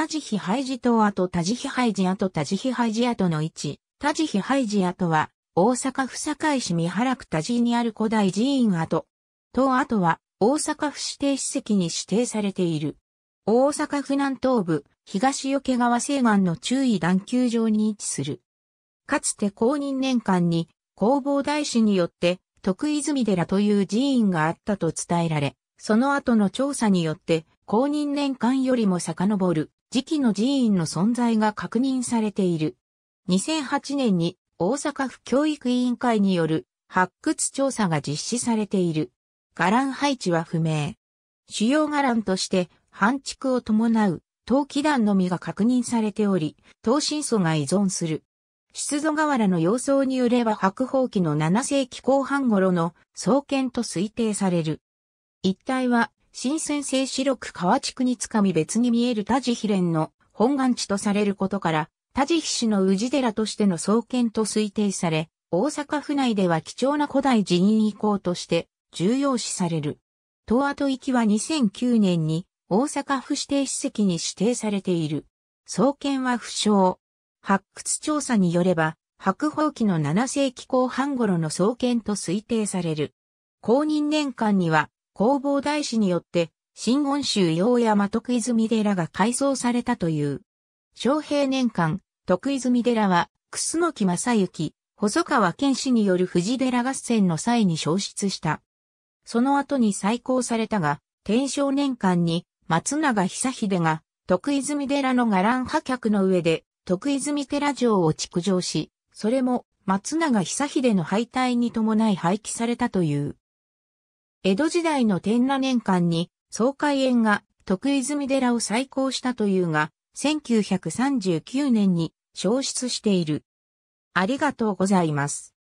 タジヒハイジ島跡タジヒハイジ跡タジヒハイジ跡の位置、タジヒハイジ跡は、大阪府堺市三原区タジにある古代寺院跡。島跡は、大阪府指定史跡に指定されている。大阪府南東部、東よけ川西岸の中位段丘上に位置する。かつて公認年間に、弘法大師によって、徳泉寺という寺院があったと伝えられ、その後の調査によって、公認年間よりも遡る時期の寺院の存在が確認されている。2008年に大阪府教育委員会による発掘調査が実施されている。伽藍配置は不明。主要伽藍として半築を伴う陶器団のみが確認されており、陶心素が依存する。出土瓦の様相によれば白宝器の7世紀後半頃の創建と推定される。一帯は新鮮性白く河地区につかみ別に見える田地秘連の本願地とされることから、田地秘氏の氏寺としての創建と推定され、大阪府内では貴重な古代寺院遺構として重要視される。東跡行きは2009年に大阪府指定史跡に指定されている。創建は不詳。発掘調査によれば、白宝期の7世紀後半頃の創建と推定される。公認年間には、弘法大師によって、新言宗陽山徳泉寺が改装されたという。昌平年間、徳泉寺は、楠木正幸、細川健氏による藤寺合戦の際に消失した。その後に再興されたが、天正年間に松永久秀が徳泉寺の伽藍破却の上で徳泉寺城を築城し、それも松永久秀の敗退に伴い廃棄されたという。江戸時代の天那年間に、総会園が徳泉寺を再興したというが、1939年に消失している。ありがとうございます。